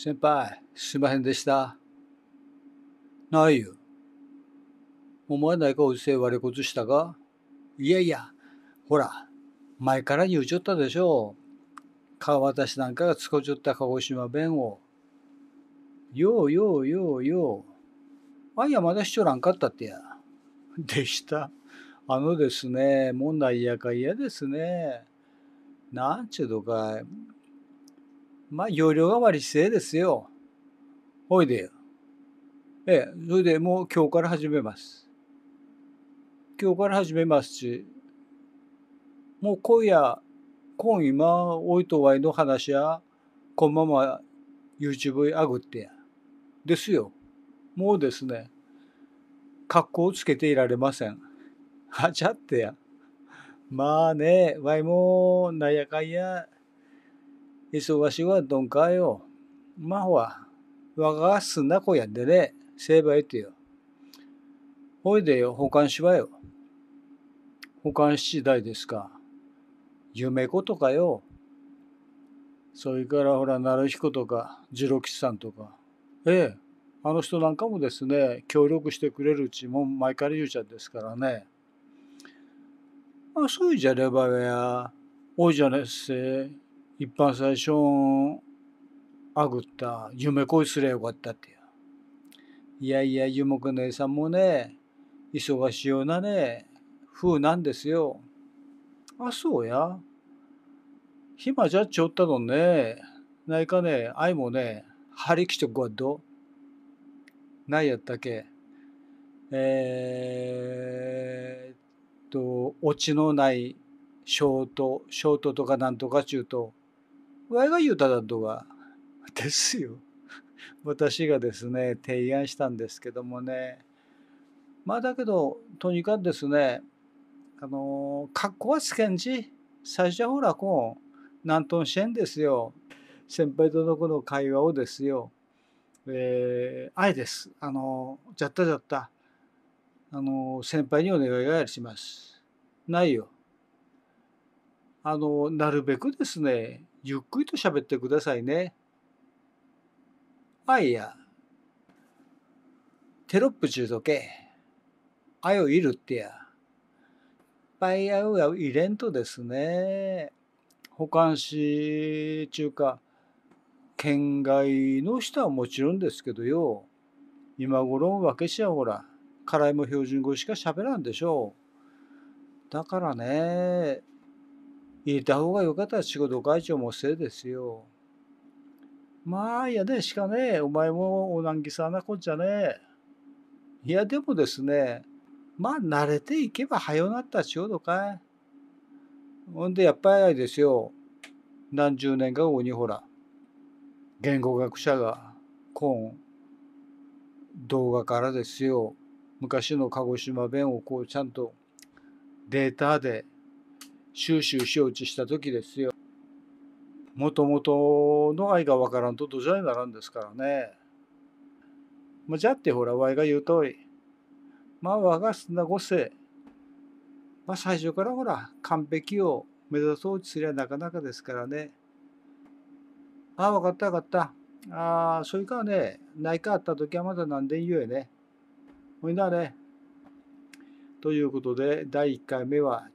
先輩、すいませんでした。ないよ。お前何かおじせ割れこずしたかいやいや、ほら、前から言うちょったでしょう。渡しなんかがつうちょった鹿児島弁を。ようようようよう。あいや、まだしちょらんかったってや。でした。あのですね、問題やかいやですね。なんちゅうとかい。まあ、容量がいり制ですよ。ほいで。よ。ええ、それでもう今日から始めます。今日から始めますし、もう今夜、今今、おいとわいの話や、こんまま YouTube あぐってや。ですよ。もうですね、格好をつけていられません。はちゃってや。まあね、わいも、なんやかんや、忙しはどんかよ。まほは、わがすなこやでれ、せばいてよ。おいでよ、保管しわよ。保管し次第ですか。夢子とかよ。それからほら、なるひことか、じろきさんとか。ええ、あの人なんかもですね、協力してくれるうちも前から言うちゃですからね。あ、そうじゃればや、おいじゃねっせ。一般最初あぐった夢恋すりゃよかったっていやいや夢子姉さんもね忙しいようなね風なんですよあそうや暇じゃっちょったのねないかね愛もね張りきとくわどないやったっけえー、っとオチのないショートショートとかなんとかちゅうとわいが言うただとは、ですよ。私がですね、提案したんですけどもね。まあだけど、とにかくですね、あの、格好はつけんじ。最初はほら、こう、なんとんしてんですよ。先輩とのこの会話をですよ。えー、あいです。あの、じゃったじゃった。あの、先輩にお願いがやりします。ないよ。あのなるべくですねゆっくりと喋ってくださいね。あいやテロップ中どけあよいるってやバイアウアイれんとですね保管し中か県外の人はもちろんですけどよ今頃のわけしはほら辛いも標準語しか喋らんでしょうだからね入れた方がよかったら仕事会長もせいですよ。まあ、いやね、しかね、え、お前もお難儀さんなこっちゃね。いや、でもですね、まあ、慣れていけば早うなった仕事かい。ほんで、やっぱりですよ、何十年か後にほら、言語学者が、今、動画からですよ、昔の鹿児島弁をこうちゃんとデータで収集しようちした時ですよ。もともとの愛がわからんとどじゃにならんですからね。まあ、じゃってほらわいが言うとおい。まあわがすなごせ。まあ最初からほら完璧を目指そうとすりゃなかなかですからね。ああわかったわかった。ああそれからねいかあった時はまだ何で言うよね。ほいなね。ということで第1回目は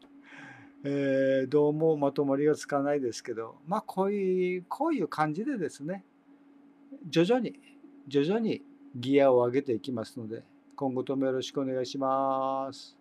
えー、どうもまとまりがつかないですけどまあこういうこういう感じでですね徐々に徐々にギアを上げていきますので今後ともよろしくお願いします。